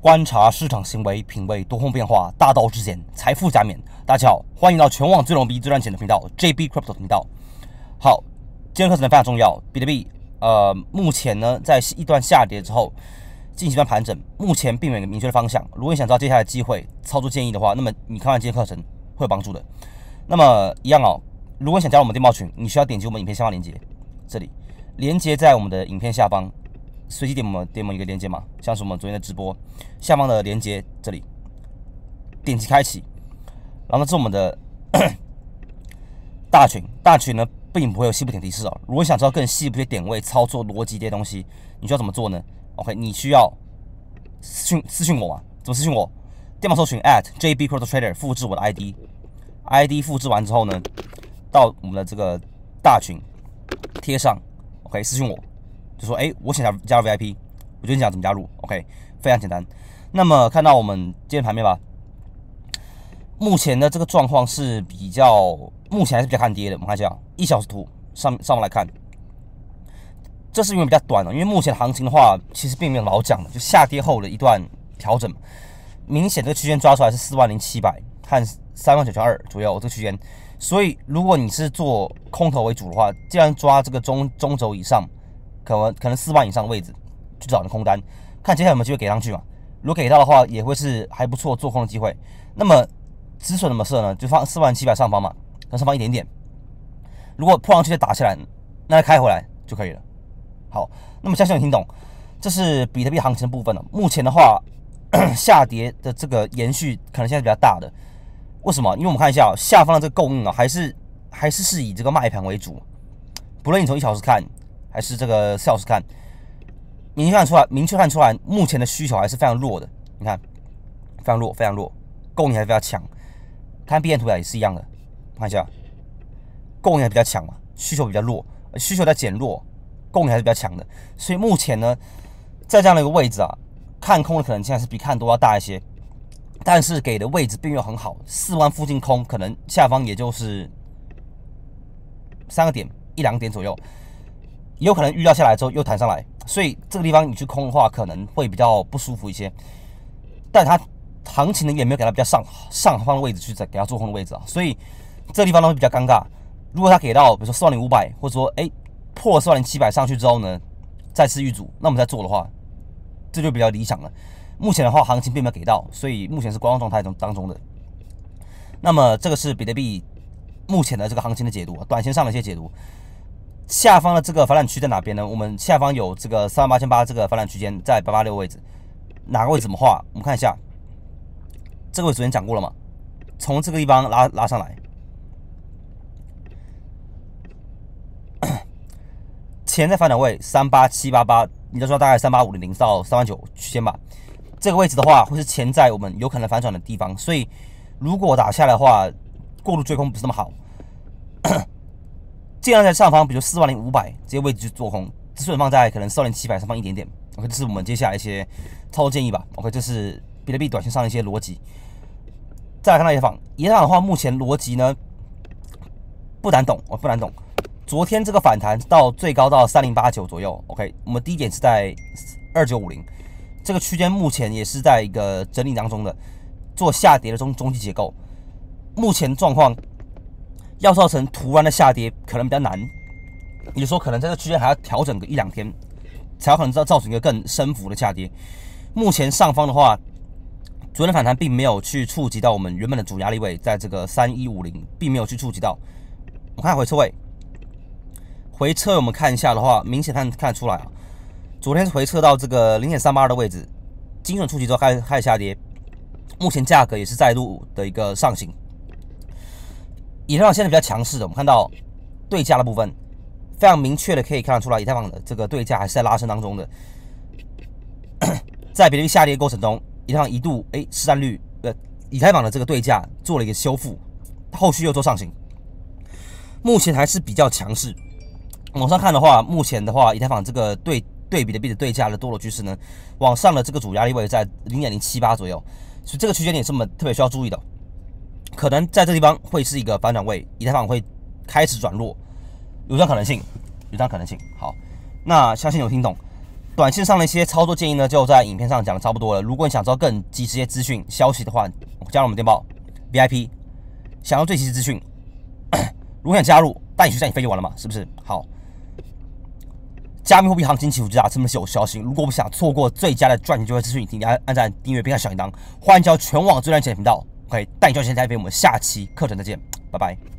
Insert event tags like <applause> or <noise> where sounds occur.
观察市场行为，品味多空变化，大道至简，财富加冕。大家好，欢迎到全网最牛逼、最赚钱的频道 JB Crypto 频道。好，今天课程呢非常重要。比特币，呃，目前呢在一段下跌之后进行一段盘整，目前并没有明确的方向。如果你想知道接下来机会操作建议的话，那么你看完今天课程会有帮助的。那么一样哦，如果想加入我们电报群，你需要点击我们影片下方链接，这里链接在我们的影片下方。随机点们点们一个连接嘛，像是我们昨天的直播下方的连接这里点击开启，然后呢，这我们的 <coughs> 大群大群呢，并不会有细部点提示哦。如果想知道更细部的点位操作逻辑这些东西，你需要怎么做呢？OK，你需要私私信我，怎么私信我？电报搜寻 at JB Crypto Trader，复制我的 ID，ID 复制完之后呢，到我们的这个大群贴上，OK，私信我。就说：“哎，我想加加入 V I P，我究竟想怎么加入？O K，非常简单。那么看到我们今天盘面吧，目前的这个状况是比较目前还是比较看跌的。我们看一下一小时图上上面来看，这是因为比较短了，因为目前行情的话，其实并没有老讲的，就下跌后的一段调整，明显这个区间抓出来是四万零七百和三万九千二左右这个区间。所以如果你是做空头为主的话，既然抓这个中中轴以上。”可能可能四万以上位置去找的空单，看接下来有没有机会给上去嘛？如果给到的话，也会是还不错做空的机会。那么止损怎么设呢？就放四万七百上方嘛，跟上方一点点。如果破上去再打下来，那再开回来就可以了。好，那么相信你听懂，这是比特币行情的部分了。目前的话，<clears throat> 下跌的这个延续可能现在比较大的。为什么？因为我们看一下下方的这个供应啊，还是还是是以这个卖盘为主。不论你从一小时看。还是这个 sales 看，明确看出来，明确看出来，目前的需求还是非常弱的。你看，非常弱，非常弱，供应还是较强。看 B 线图表也是一样的，看一下，供应还比较强嘛，需求比较弱，需求在减弱，供应还是比较强的。所以目前呢，在这样的一个位置啊，看空的可能性还是比看多要大一些。但是给的位置并没有很好，四万附近空，可能下方也就是三个点，一两点左右。有可能预料下来之后又弹上来，所以这个地方你去空的话可能会比较不舒服一些。但它行情呢也没有给它比较上上方的位置去给它做空的位置啊，所以这个地方呢会比较尴尬。如果它给到比如说四万零五百，或者说哎破四万零七百上去之后呢，再次遇阻，那我们再做的话，这就比较理想了。目前的话行情并没有给到，所以目前是观望状态中当中的。那么这个是比特币目前的这个行情的解读，短线上的一些解读。下方的这个反转区在哪边呢？我们下方有这个三万八千八这个反转区间，在八八六位置，哪个位置怎么画？我们看一下，这个位置之前讲过了吗？从这个地方拉拉上来，潜在反转位三八七八八，你就说大概三八五零零到三万九区间吧。这个位置的话，会是潜在我们有可能反转的地方，所以如果打下来的话，过度追空不是那么好。尽量在上方，比如四万零五百这些位置去做空，止损放在可能四万零七百上方一点点。OK，这是我们接下来一些操作建议吧。OK，这是比特币短线上的一些逻辑。再来看到下银行，银行的话，目前逻辑呢不难懂，我不难懂。昨天这个反弹到最高到三零八九左右。OK，我们低点是在二九五零这个区间，目前也是在一个整理当中的，做下跌的中中期结构。目前状况。要造成突然的下跌，可能比较难。也就说可能在这区间还要调整个一两天，才有可能造造成一个更深幅的下跌。目前上方的话，昨天反弹并没有去触及到我们原本的主压力位，在这个三一五零，并没有去触及到。我看回撤位，回撤我们看一下的话，明显看看得出来啊，昨天回撤到这个零点三八二的位置，精准触及之后开始开始下跌。目前价格也是再度的一个上行。以太坊现在比较强势的，我们看到对价的部分非常明确的可以看得出来，以太坊的这个对价还是在拉升当中的。<coughs> 在比特币下跌过程中，以太坊一度哎市占率，呃，以太坊的这个对价做了一个修复，后续又做上行，目前还是比较强势。往上看的话，目前的话，以太坊这个对对比的币的对价的多头趋势呢，往上的这个主压力位在零点零七八左右，所以这个区间点是我们特别需要注意的。可能在这地方会是一个反转位，以太坊会开始转弱，有这样可能性，有这样可能性。好，那相信有听懂。短线上的一些操作建议呢，就在影片上讲的差不多了。如果你想知道更及时些资讯消息的话，加入我们电报 VIP，想要最新资讯，如果想加入，带你去带你飞就完了嘛，是不是？好，加密货币行情起伏之大，这么是有消息，如果不想错过最佳的赚钱机会资讯，你按按赞、订阅并按小铃铛，欢迎加入全网最赚钱的频道。OK，带教前加一倍。我们下期课程再见，拜拜。